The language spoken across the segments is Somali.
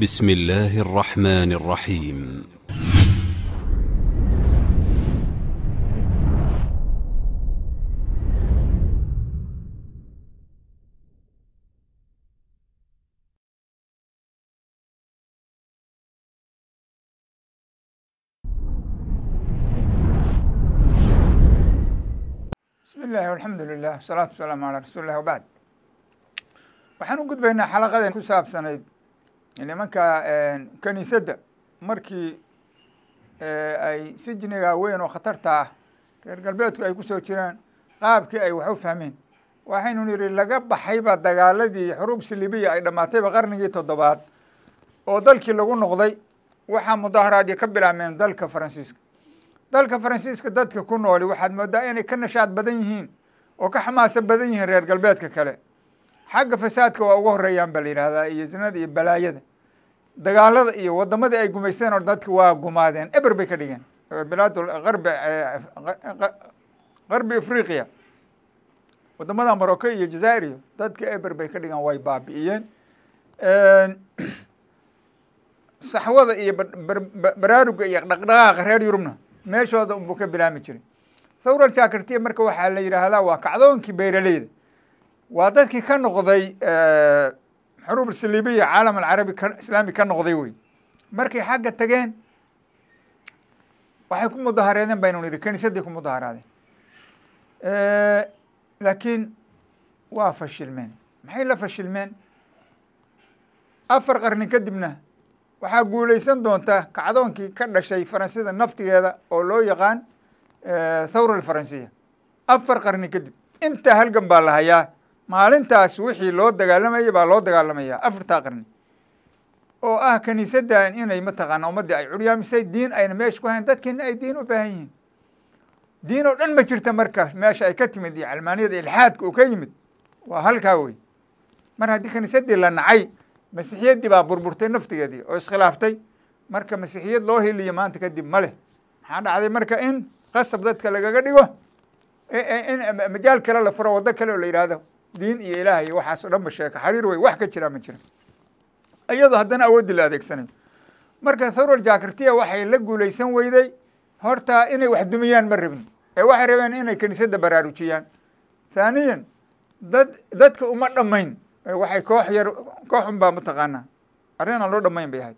بسم الله الرحمن الرحيم بسم الله والحمد لله والصلاة والسلام على رسول الله وبعد waxaan u gudbaynaa xalaqadan ku سنه nimanka eh, kaniisadda markii eh, ay sijniga weyn oo khatarta ah reer galbeedku ay kusoo soo jiraan qaabkii ay wax u fahmeen waxaynu nidhi laga baxayba dagaaladii xuruub silibiya ay dhammaatayba qarnigii toddobaad oo dalkii lagu noqday waxaa mudaaharaadii ka bilaabmeen dalka faransiiska dalka faransiiska dadka ku nooli waxaad moodaa inay ka nashaad badan yihiin oo ka xamaasa badan yihiin reer galbeedka kale xagga fasaadka waa ugu horeeyaan ba la yidhaahdaa iyo zinada iyo balaayada dagaalada iyo wadamadii ay gumaysteen oo dadki waa gumaadeen eber bay ka dhigeen bilaadulgarbi eh, garbi afriqiya wadamada morocco iyo jazair iyo dadka eber bay ka dhigeen way baabi'iyeen saxwada iyo baraaruga iyo dhaqdhaqaaqa reer yurubna meeshooda unbuu ka bilaami jiray thawral jakartiya marka waxaa la yidhaahdaa waa kacdoonkii beeraleyda waa dadkii ka noqday eh, xuruub saliibiya caalam alcarabi islaami ka noqday wey markay xagga tageen waxay ku mudaharaadeen baynu nidhi kaniisadii ku mudaharaadeen laakiin waa fashilmeen maxay la fashilmeen afar qarni kadibna waxaa guulaysan doonta kacdoonkii ka dhashay faransida naftigeeda oo loo yaqaan thawra alfaransiya afar qarni kadib intaa halgan baa la hayaa maalintaas wixii loo dagaalamayay baa loo dagaalamaya afartaa qarni oo ah kiniisadan inay mataqaana ummaddii ay curyaamisay diin ayna meesha ku hayn dadkiina ay diin u baahan yihiin diin oo dhan ma jirta markaas meesha ay ka timid iyo calmaaniyada ilxaadka uu ka yimid waa halkaa wey mar haddii kiniisadii la nacay masiixiyaddii baa burburtay naftigeedii oo iskhilaaftay marka masiixiyad loo hiliyo maanta kadib ma leh maxaa dhacday marka in qasab dadka lagaga dhigo eh, eh, majaal kale la furo waddo kale oo la yidhaahdo diin iyo ilaah iyo waxaaso dhanba sheeka xariir wey wax ka jiraa ma jira iyadoo haddana awooddi la adeegsanayo marka thawral jakartiya waxay la guulaysan weyday horta inay wax dumiyaan ma rabin ee waxay rabeen inay kiniisadda baraarujiyaan thaaniyan dad dadka uma dhammayn waxay koox yar kooxun baa mataqaanaa arrin aan loo dhammayn bay ahayd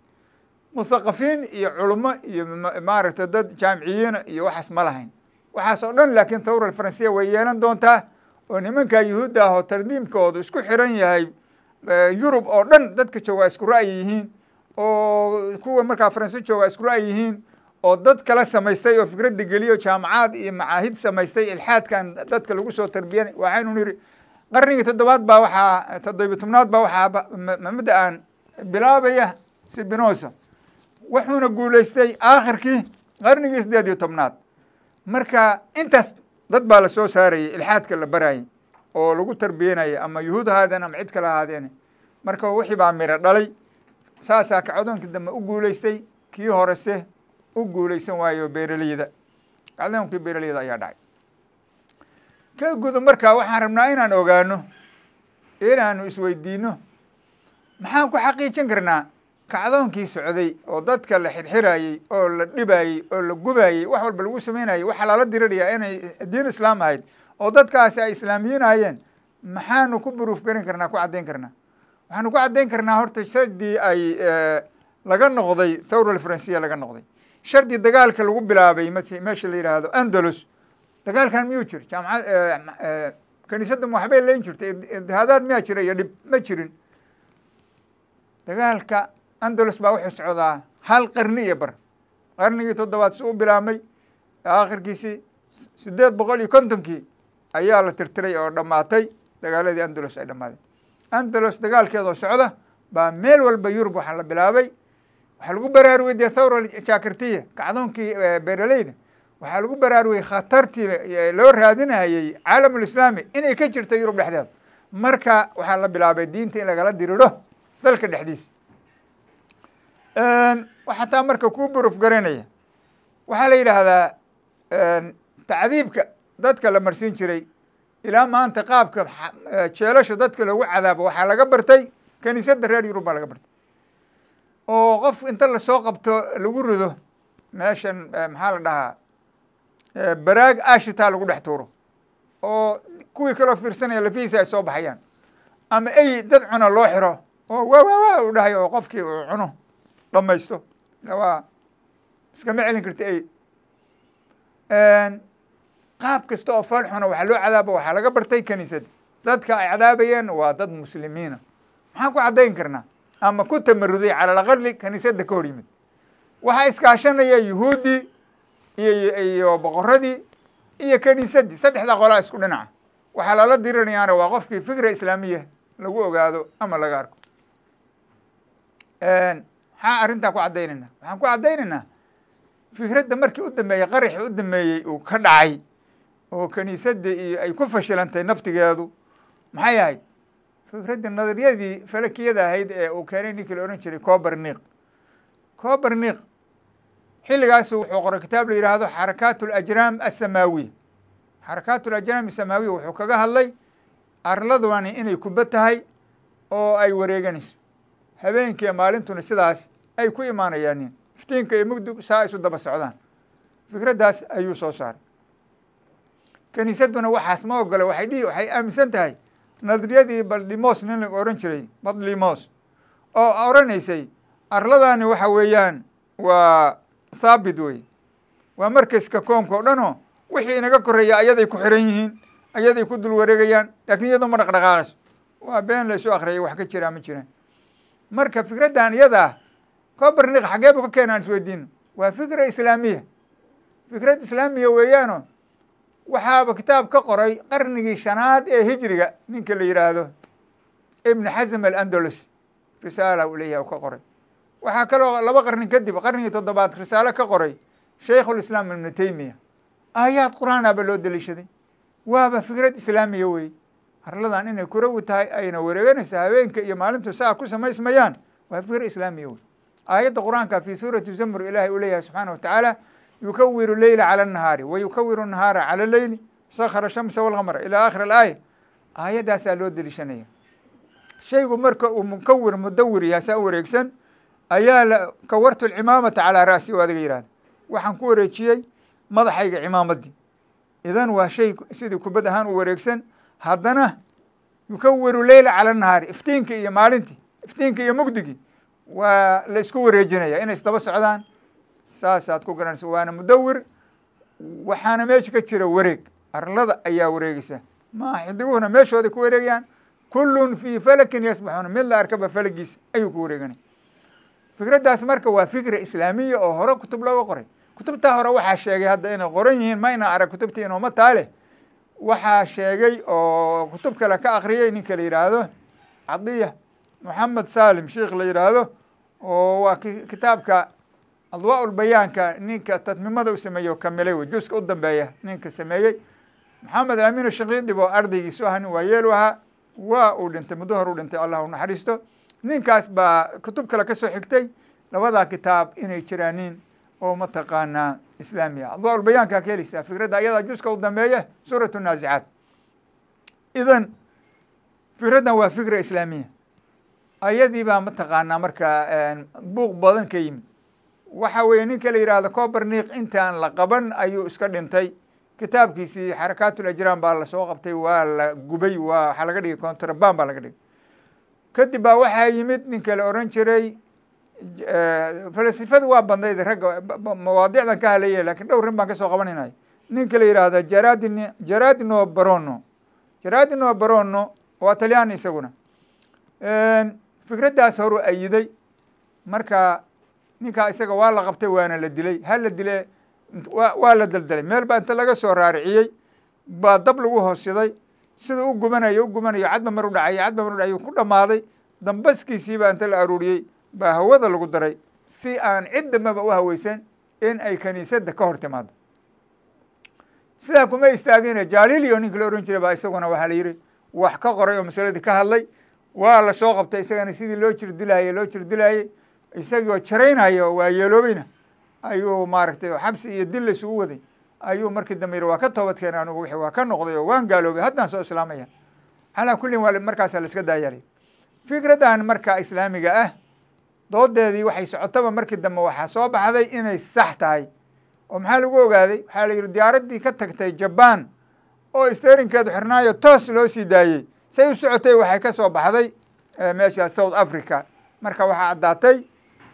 muthaqafiin iyo culumo iyo maaragtay dad jaamciyiina iyo waxaas ma lahayn waxaas dhan laakiin thawral faransiya way yeelan doontaa oo nimankaa yuhuudda ah oo tarmiimkoodu isku xiran yahay e, yurub oo dhan dadka jooga isku ra' yihiin oo kuwa markaa faransa jooga isku ra' yihiin oo dad kala samaystay oo fikradda geliyo jaamacaad iyo macaahid samaystay ilxaadkan dadka lagu soo tarbiyanay waxaynu nihi qarnigii toddobaad baa waxaa toddobiyo tobnaad baa waxaa mamada aan bilaabaya sibinosa wuxuuna guulaystay aakhirkii qarnigii siddeed iyo tobnaad marka intaas dad baa la soo saarayay ilxaadka la barayay oo lagu tarbiyanayay ama yuhuud ahaadeen ama cid kale ahaadeen marka wixii baa miro dhalay saasaa kacdoonka dambe u guulaystay kii horese u guulaysan waayo beeraleyda kacdoonkii beeraleyda ayaa dhacay ka gudu markaa waxaan rabnaa inaan ogaano inaanu isweydiino maxaan ku xaqiijin karnaa kacdoonkii socday oo dadka la xirxirayey oo la dhibayey oo la gubayey wax walba lagu samaynayey waxaa lala dirirayaa inay diin islaam ahayd oo dadkaasi ay islaamiyinayeen maxaanu ku buruuf garin karnaa ku caddayn karnaa waxaanu ku caddayn karnaa horta shardii ay eh, laga noqday thawra alfaransiya laga noqday shardii dagaalka lagu bilaabay meesha la yidhaahdo andalus dagaalkan miyuu jir jaamacad eh, eh, kaniisaddan waxbay leyn jirtay itihaadaad miyaa jira iyo dhib ma jirin dagaalka andalus baa wuxuu socdaa hal qarni iyo bar qarnigii toddobaad si u bilaabmay aakhirkiisii siddeed boqol iyo kontonkii ayaa la tirtiray oo dhammaatay dagaaladii andalus ay dhammaadeen andalus dagaalkeedoo socda baa meel walba yurub waxaa la bilaabay waxaa lagu baraarugay dee thawra jakirtiya kacdoonkii beeraleyda waxaa lagu baraarugay khatartii loo raadinayey caalamul islaami inay ka jirto yurub dhexdeeda marka waxaa la bilaabay diinta in lagala diriro dalka dhexdiisa xataa marka kuu buruf garanaya waxaa la yidhaahdaa tacdiibka dadka la marsiin jiray ilaa maanta qaabka jeelasha dadka lagu cadaabo waxaa laga bartay kiniisadda reer yurub baa laga bartay oo qof inta lasoo qabto lagu rido meeshan maxaa la dhahaa baraag ashitaa lagu dhex tuuro oo kuwii kaloo fiirsanaya lafihiisa ay soo baxayaan ama ey dad cuna loo xiro oo waawaawaa u dhahay oo qofkii uu cuno dhamaysto waa iskama celin karta ey qaab kasta oo falxuna waxaa loo cadaaba waxaa laga bartay kaniisad dadka ay cadaabayeen waa dad muslimiina maxaan ku caddayn karnaa ama ku tamaruday cala alaqali kaniisadda ka hor yimid waxaa iskaashanaya yuhuuddii iyo boqoradii iyo kaniisaddii saddexdaa qolaa isku dhinaca waxaa lala dirinayaana waa qofkii fikra islaamiya lagu ogaado ama laga arko maxaa arrintaa ku caddaynayna waxaan ku caddaynaynaa fikradda markii u dambeeyey qaraxii u dambeeyey uu ka dhacay oo kaniisadda iyo ay ku fashilantay naftigeedu maxay ahayd fikraddii nadariyadii falakiyada ahayd ee uu keenay ninkii la odhan jiray coberniq coberniq xilligaasu wuxuu qoray kitaab la yidhaahdo xarakaatu lajraam assamaawiya xarakaatu lajraam asamaawiya wuxuu kaga hadlay arladwani inay kuba tahay oo ay wareeganayso habeenkiiyo maalintuna sidaas ay ku imaanayaanin iftiinka iyo mugdug saa isu daba socdaan fikraddaas ayuu soo saaray kiniisadduna waxaas ma ogola waxay dhihi waxay aaminsan tahay nadriyadii baldimos nin lag oran jiray badlimos oo oranaysay arladani waxa weeyaan waa thaabit wey waa markaska koonka o dhanoo wixii inaga koreeya ayaday ku xiran yihiin ayaday ku dul wareegayaan laakiin iyadoo ma dhaqdhaqaaqayso waa been laysu isu akhriyay wax ka jiraa ma jiraan marka fikraddan iyada ah xaggee bu ka keenaan aan isweydiino waa fikra islaamiya fikrad islaamiya weeyaano waxaaba kitaab ka qoray qarnigii shanaad ee hijriga ninka la yidhaahdo ibn xasm alandalus risaala uu leeyahay u ka qoray waxaa kaloo laba qarni kadib qarnigii toddobaad risaalo ka qoray shaykhulislaam ibnu teymiya aayaad qur-aan loo deliishaday waaba fikrad islaamiya weeye arladan inay ku rawi tahay ayna wareeganaysa habeenka iyo maalintu saa ku samaysmayaan waa fikr islaamiya wey aayadda qur-aanka fii suurati zamr ilaahay uu leeyahay subxaana watacaala yukawiru leyla cala nahaari wa nahaara cala leyli sakhara shamsa walqamara ilaa aakhir alaaya aayaddaasaa loo deliishanaya shaygu marka uu mukawir mudawir yahay saa wareegsan ayaa la kawartu alcimaamata calaa ra'si o adiga yihahda waxaan ku wareejiyey madaxayga cimaamaddii idan waa shay sidii kubad ahaan u wareegsan haddana yukawiru leyla cala nahaari iftiinka iyo maalintii iftiinka iyo mugdigii waa la isku wareejinaya inay isdaba socdaan saasaad ku garanaysa waana mudawir waxaana meesha ka jira wareeg arlada ayaa wareegeysa maa xidiguhuna meeshooday ku wareegayaan kullun fii falakin yasbaxuuna mid la arkaba falagiisa ayuu ku wareeganaya fikraddaas marka waa fikra islaamiya oo hore kutub looga qoray kutubtaa hore waxaa sheegay hadda inay qoran yihiin ma ina arag kutubtii inuuma taa waxaa sheegay oo kutub kale ka akriyay ninka la yidhaahdo cadiya maxamed saalim sheikh la yidhaahdo oo waa kitaabka adwaaulbayaanka ninka tadmimada u sameeyo kamilay wey juska u dambeeya ninka sameeyey maxamed amiin shakiidib oo ardaygiisu aha nin waayeel ahaa waa uu dhintay muddo hor u dhintay allah u naxariisto ninkaas baa kutub kale ka soo xigtay labadaa kitaab inay jiraaniin oo mataqaanaa islaamiga adar bayaankaa ka heleysaa fikradda ayadaa juska u dambeeye suurat naazicaat idan fikraddan waa fikra islaamiya ayadii baa mataqaanaa marka buuq badan ka yimid waxa weeye ninka la yidhaahdo coberniq intaan la qaban ayuu iska dhintay kitaabkiisii xarakaatl ajraan baa lasoo qabtay waa la gubay waa waxaa laga dhigay contraband baa laga dhigay kadib baa waxaa yimid ninka la oran jiray falsifadu waa bandayd ragga mawaadicdan ka hadlaya lakin dhowr rin baan kasoo qabanayna ninka la yihahda jaradin jaradino barono jaradino barono waa talyaan isaguna fikraddaas horu ayiday marka ninkaa isaga waa la qabtay waana la dilay ha la dile waa la daldalay meel baa inta laga soo raariciyey baa dab lagu hoosiday sida u gubanayo u gubanayo cadba mar u dhacayo cadba mar u dhacayo ku dhamaaday dambaskiisii baa inta la aruuriyey baa hawada lagu daray si aan cid dambeba u haweysan in ay kiniisadda ka hor timaado sidaa kuma istaagina jaalilio ninkii la oran jiray baa isaguna waxaa la yidhi wax ka qoray oo masaladii ka hadlay waa lasoo qabtay isagana sidii loo jirdilaayey loo jirdilaayey isagii oo jaraynhaya waa yeeloobayna ayuu maaragtay xabsi iyo dil isugu waday ayuu markii dambe yidhi waa ka toobadkeen anugu wixii waa ka noqday oo waan gaaloobay haddaan soo islaamaya calaa kullin waa markaasaa la iska fikraddan marka islaamiga ah doodeedii waxay socotaba markii dambe waxaa soo baxday inay sax tahay oo maxaa lagu ogaaday waxaa la yidhi diyaaraddii ka tagtay jabaan oo sterinkeedu xirnaayo toos loo sii daayey say u socotay waxay ka soo baxday eh, meeshaas south africa marka waxaa caddaatay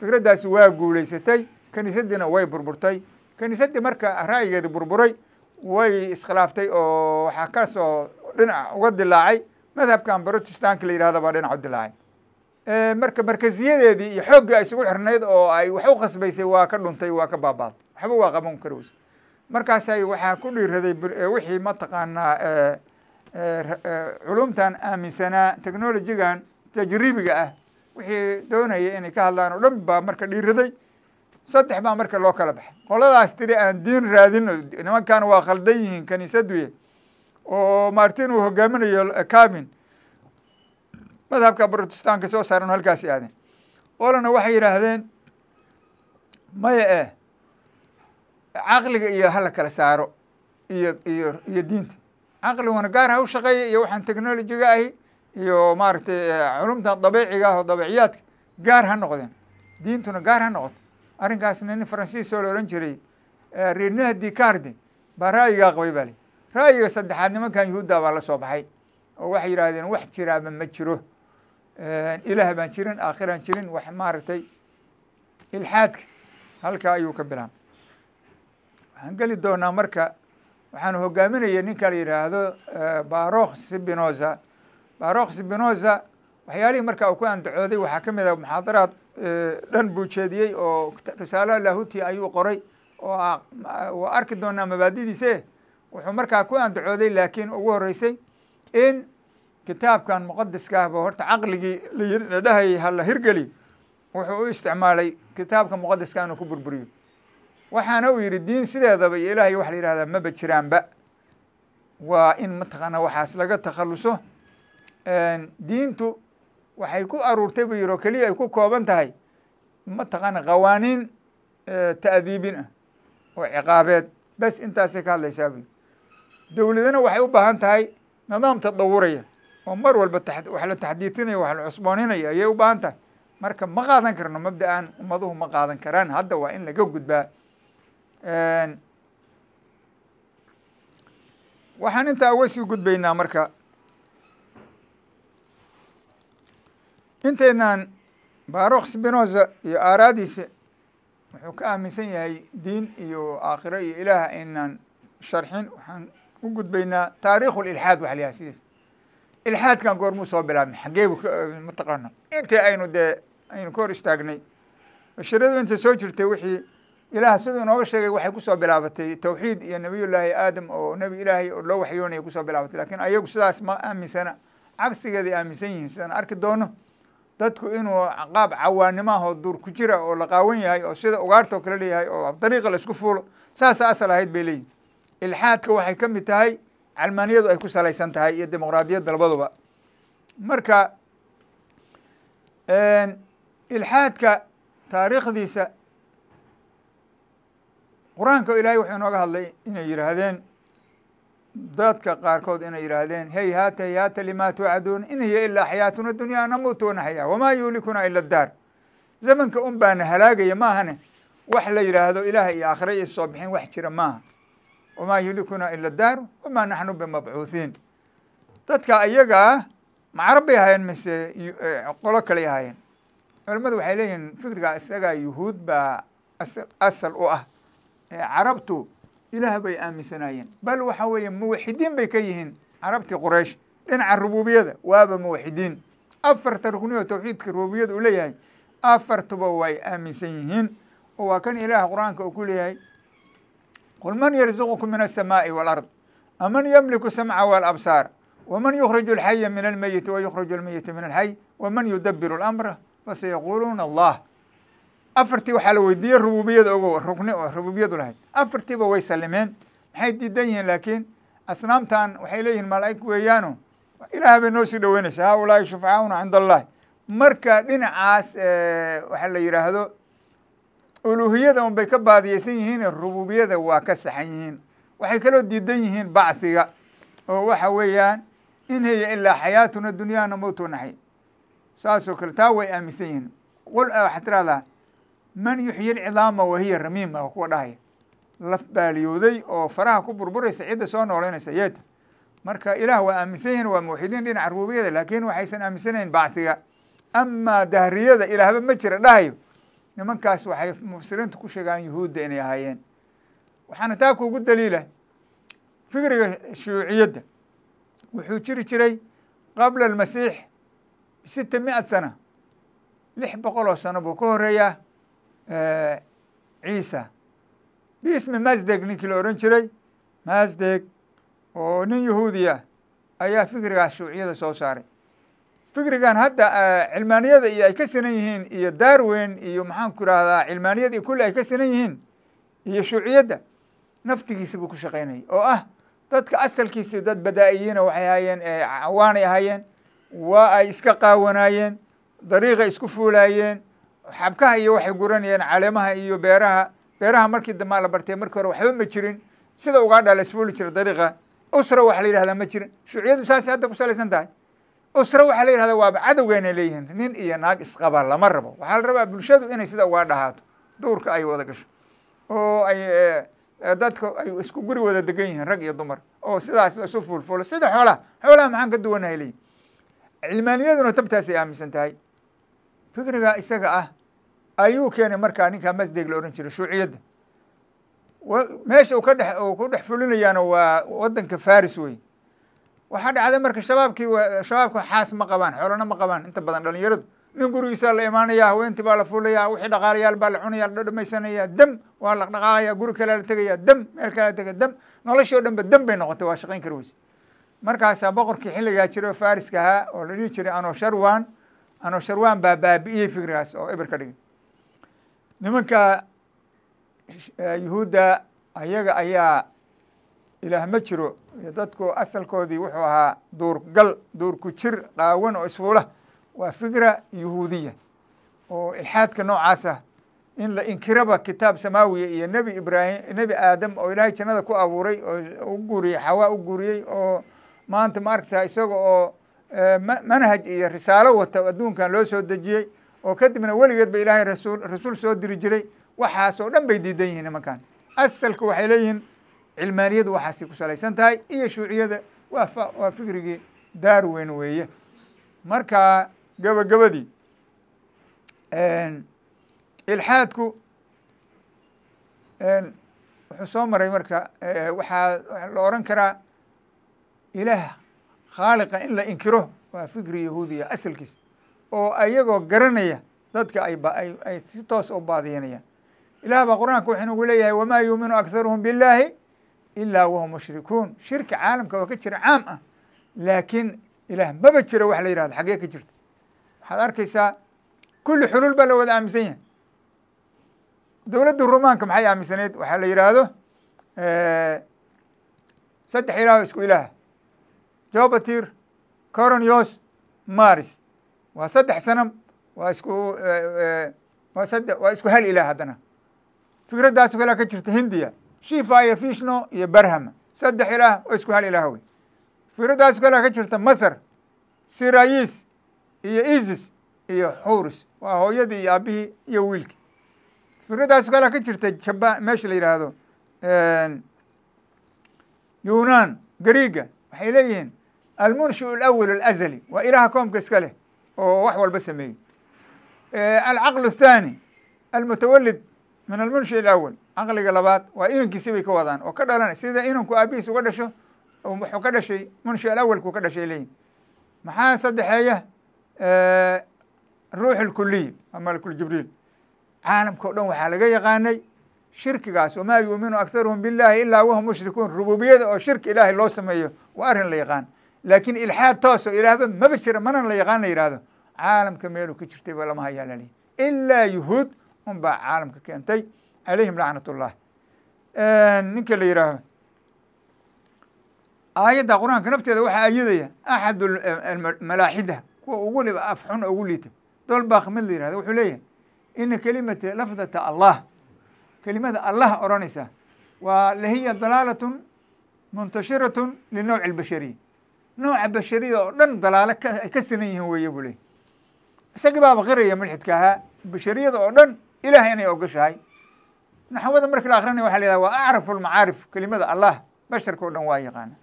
fikraddaasi waa guulaysatay kiniisaddiina way burburtay kiniisaddii marka ra'yigeedii burburay way iskhilaaftay oo waxaa ka soo dhinac uga dilaacay madhabkan brotestanka la yidhahda baa dhinac u dilaacay marka markaziyadeedii iyo xooggii ay isugu xirnayd oo ay wax u khasbaysay waa ka dhuntay waa ka baabaaday waxba waa qaban karweyse markaasay waxaa ku dhiiraday wixii mataqaanaa culumtan aaminsanaa technologigan tajribiga ah wixii doonaya inay ka hadlaan oo dhan baa marka dhiiraday saddex baa marka loo kala baxay qoladaas tiri aan diin raadin nimankan waa khaldan yihiin kaniisaduye oo martin uu hogaaminayo cabin eh, madhabka brotestanka soo saaren halkaasi aadeen olana waxay yidhaahdeen maya eh caqliga iyo hala kala saaro iyo iyo iyo diinta caqliguna gaar ha ah u shaqeeya iyo waxaan technolojiga ahi iyo maaragtay eh, culumtan dabiiciga ah oo dabiiciyaadka gaar ha noqdeen diintuna gaar ha noqoto arrinkaasna nin faransiis oo la odhan jiray eh, reernaha dicardi baa ra'yigaa qabay baa li ra'yiga saddexaad nimankan yuhuudda baa la soo baxay oo waxay yidhaahdeen wax jiraaba ma jiro ilaah baan jirin aakhiran jirin wax maaragtay ilxaadka halkaa ayuu ka bilaabay waxaan geli doonaa marka waxaan hogaaminaya ninka la yidhaahdo eh, barokh sibinoza baroh sibinoza waxyaalihii markaa uu ku andacooday waxaa ka mid ah muxaadaraad eh, dhan buu jeediyey oo risaalo lahuti ayuu qoray oo waa ah, arki doonaa mabaadidiise wuxuu markaa ku andacooday laakiin ugu horreysay in kitaabkan muqadiska ahba horta caqligii la dhahayay hala hirgeli wuxuu u isticmaalay kitaabka muqadiska inuu ku burburiyo waxaana uu yidhi diin sideedaba iyo ilaahay wax la yihahdaa maba jiraanba waa in mataqaanaa waxaas laga takhaluso diintu waxay ku aruurtay buu yidhi oo keliya ay ku kooban tahay mataqaana qawaaniin ta'diibin ah oo ciqaabeed bes intaasay ka hadlaysaa buu dowladana waxay u baahan tahay nidaamta dawuraya oo mar walba wax la taxdiidinaya wax la cusbooninaya ayay u baahan tahay marka ma qaadan karno mabda-an ummaduhu ma qaadan karaan hadda waa in laga gudbaa waxaan intaa uga sii gudbaynaa marka intaynan barokh spinoza iyo aaraadiisa wuxuu ka aaminsan yahay diin iyo aakhiro iyo ilaah aynaan sharxin waxaan u gudbaynaa taariikh ulilxaad waxa la sidiis ilxaadkan goormuu soo bilaabmay xaggeebu mataqaana intii aynu dee aynu ka hor istaagnay bashiradu inta soo jirtay wixii ilaah siduu inooga sheegay waxay kusoo bilaabatay tawxiid iyo nebiyullaahi aadam oo nebi ilaahay oo loo waxyoonaya kusoo bilaabatay lakiin ayagu sidaas ma aaminsana cagsigeeday aaminsan yihiin sidaan arki doono dadku inuu qaab cawaanimo oo duur ku jira oo la qaawan yahay oo sida ugaarta kale leeyahay oo dariiqa la fuulo saasa asal ahayd bay leeyihin ilxaadka waxay ka mid tahay calmaaniyadu ay ku salaysan tahay iyo dimuqraadiyadda labaduba marka ilxaadka taariikhdiisa qur-aanka ilaahay wuxuu inooga hadlay inay yidhaahdeen dadka qaarkood inay yidhaahdeen hey haata hey limaa tuucaduun in hiya ilaa xayaatuna dunyaa namuutu wanaxyaa wamaa yuulikunaa ila daar zamanka unbaana baana halaagaya maahane wax la yidhaahdo ilaaha iyo aakhire iyo soo bixin wax jira maaha wamaa yuhlikunaa ila daar wamaa naxnu bimabcuuhiin dadka ayagaa macarab bay ahaayeen mise qolo kaley ahaayeen culamadu waxay leeyihiin fikrigaa isagaa yuhuud baa asal u ah carabtu ilaah bay aaminsanaayeen bal waxa weeye muwaxidiin bay ka yihiin carabtii quraysh dhinaca rububiyada waaba muwaxidiin afarta rukniyo tawxiidka rububiyada uu leeyahay afartuba way aaminsan yihiin oo waa kan ilaah qur-aanka uu ku leeyahay qul man yarzuqukum min aلsamaaءi wاlard aman ymliku samca wاlabsaar wman ykriju اlxaya min almeyiti wayukriju اlmeyita min alxay wman yudabiru اlamra fasayaquuluuna allah afartii waxaa la weydiiyey rububiyada ogo rugni oo rububiyadu lahayd afartiiba way salimeen maxay diidan yihiin laakiin asnaamtan waxay leeyihiin malaa'ig weeyaano ilaah bay noo sii dhoweynaysa haa ulaahi shufacaauna cinda allahi marka dhinacaas waxaa la yidhaahdo uluhiyada unbay ka baadiyeysan yihiin rububiyada waa ka saxan yihiin waxay kaloo diidan yihiin bacthiga oo waxa weeyaan in hiya ilaa xayaatuna dunyaana mowtu saasoo kale taa way aaminsan yihiin qol ah, waxaa tiraahdaa man yuxyi lcidaama wahiya ramiima kuwa dhahaya laf baaliyooday oo faraha ku burburaysa cidda soo noolaynaysa yeeta marka ilaah waa aaminsan yihiin waa muwaxidiin dhinaca rububiyada laakiin waxaysan aaminsanayn bacthiga amaa dahriyada ilaahba ma jira dhahayo nimankaas waxay mufasiriinta ku sheegaan yuhuudda inay ahaayeen waxaana taa kuugu daliila fikriga shuuciyadda wuxuu jiri jiray qabla almasiix sita mi-ad sana lix boqol oo sano buu ka horeeyaa ciisa biismi masdeg ninkii la odhan jiray masdeg oo nin yahuudiya ayaa fikrigaas shuuciyada soo saaray fikrigan hadda ah, cilmaaniyada iyo ay ka sinan yihiin iyo darwin iyo maxaan ku irahdaa cilmaaniyada kulli ay ka sinan yihiin iyo shuuciyadda naftigiisa buu ku shaqaynayay oo ah dadka asalkiisi dad badaa-iyiina waxay ahaayeen cawaanay ahaayeen waa ay iska qaawanaayeen dariiqa isku fuulaayeen xabkaha iyo waxay guranayeen caleemaha iyo beeraha beeraha markii dambaa la bartay markii hore waxba ma jirin sida ugaadha la isfuuli jira dariiqa usra waxa la yidhahdaa ma jirin shuuciyadu saasay hadda ku salaysan tahay usro waxaa la yihahda waaba cadowgaana leeyihiin nin iyo naag isqaba lama rabo waxaa la rabaa bulshadu inay sida ugaa dhahaato duurka ay wada gasho oo ay eh, dadka ay isku guri wada degan yihiin rag iyo dumar oo sidaas isu fuulfuulo sida xoolaha xoolaha maxaan ka duwanahay leeyihin cilmaaniyaduna tabtaasay aaminsan tahay fikriga isaga ah ayuu keenay markaa ninkaa masdeg la odhan jiray shuuciyadda meesha u ka dhex ku dhex fulinayaana waa wadanka faris wey waxaa dhacday marka shabaabkii shabaabka xaas ma qabaan xoolana ma qabaan inta badan dhalinyaradu nin gurigiisaa la imaanaya haweentii baa la fuulaya wixii dhaqaalayaal baa la cunaya la dhamaysanaya dam waa la dhaqaaqaya guri kalea la tegaya dam meel kalea la tegaya dam noloshii o dhanba dam bay noqotay waa shaqayn kar weyse markaasaa boqorkii xilligaa jiray oo faariska ahaa oo la dhihi jiray anosharwan anosharwan baa baabi'iyey fikrigaas oo eber ka dhigay nimanka eh, yuhuudda ayaga ayaa ilaah ma jiro dadku asalkoodii wuxuu ahaa duurgal duurku jir qaawan oo isfuula waa fikra yuhuudiya oo ilxaadka noocaasa ah in la inkiraba kitaab samaawiya iyo nebi ibraahim nebi aadam oo ilaahay jannada ku abuuray oo u guuriyey xawaa u guuriyey oo maanta ma arkaysaa isaga oo eh, manhaj iyo risaalo wata adduunkan loo soo dejiyey oo kadibna weligeed ba ilaahay rasul rasuul soo diri jiray waxaasoo dhan bay diidan yihiin nimankan asalku waxay leeyihiin cilmaaniyadu waxaasay ku salaysan tahay iyo shuuciyada waa fa waa fikrigii darwin weeye marka gabagabadii ilxaadku wuxuu soo maray marka e, waxaa la oran karaa ilaah khaaliqa in la inkiro waa fikri yahuudiya asalkiis oo ayagoo garanaya dadka ayay si toos u baadiyanayaan ilaah baa qur-aanka wuxuu inagu leeyahay wamaa yuuminu akharuhum biاllaahi ilaa wahum mushrikuun shirki caalamka oo ka jira caam ah laakiin ilaah maba jira wax la yihahdo xaggee ka jirta waxaad arkaysaa kulli xulul baa la wada aaminsan yahay dowladda rumaanka maxay aaminsanayd waxaa la yidhaahdo saddex ilaah isku ilaaha jobatir coronyos maris waa saddex sanam waa isku waa sadde waa isku hal ilaah haddana fikraddaasoo kalaa ka jirta hindiya shifa iyo fishno iyo barhama saddex ilaah oo isku hal ilaah wey fiiradaas kale ka jirta masar sirayis iyo isis iyo xuris waa hooyadii iyo aabihii iyo wiilkii fiiradaas kale ka jirta jaba meesha la yidhaahdo yunan griga waxay leeyihiin almunshiu alawal alazali waa ilaha koomka iska leh oo wax walba sameeyey alcaql athani almutawalid min almunshi alawal caqliga labaad waa inankiisi bay ka wadaan oo ka dhalana sida inanku aabihiis uga dhasho wuxuu ka dhashay munshi alawalku ka dhashay leeyihin maxaa saddexeeya ruux alkuliy waa jibriil caalamka o dhan waxaa laga yaqaanay shirkigaas wamaa yuuminu akharuhum billahi ilaa wahum mushrikuun rububiyada oo shirki ilaahay loo sameeyo waa arrin la yaqaan laakiin ilxaad tooso ilaahba maba jira mana la yaqaan la yidhaahdo caalamka meeluu ka jirtay ba lama hayaa lalihi ilaa yuhuud unbaa caalamka keentay calayhim lacnatullah ninka la yidhaaho aayadda qur-aanka nafteeda waxaa ayadaya axad malaaxida kuwa ugu liba af xun ugu liita dolbakh mid la yihahda wuxuu leeyahay ina kelimata lafdata allah kelimada allah odhanaysa waa lahiya dalaalatun muntashiratun linowci albashariya nooca bashariyada oo dhan dalaalo ay ka sinan yihiin weeye buu leeyahy isagii baaba qiraya mulxidka ahaa bashariyada oo dhan ilaah inay ogoshahay naxwada marki la akrinaya waa la yidhaha waa acrafu lmacaarif kelimada allah basharka o dhan waa yaqaana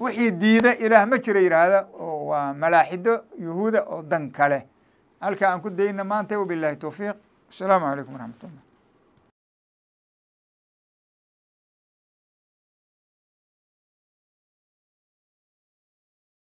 wixii diida ilaah ma jira yidhaahda oo waa malaaxido yuhuuda oo dan kale halkaa aan ku dayna maanta wabilahi towfiiq asalaamu calaykum waraxmat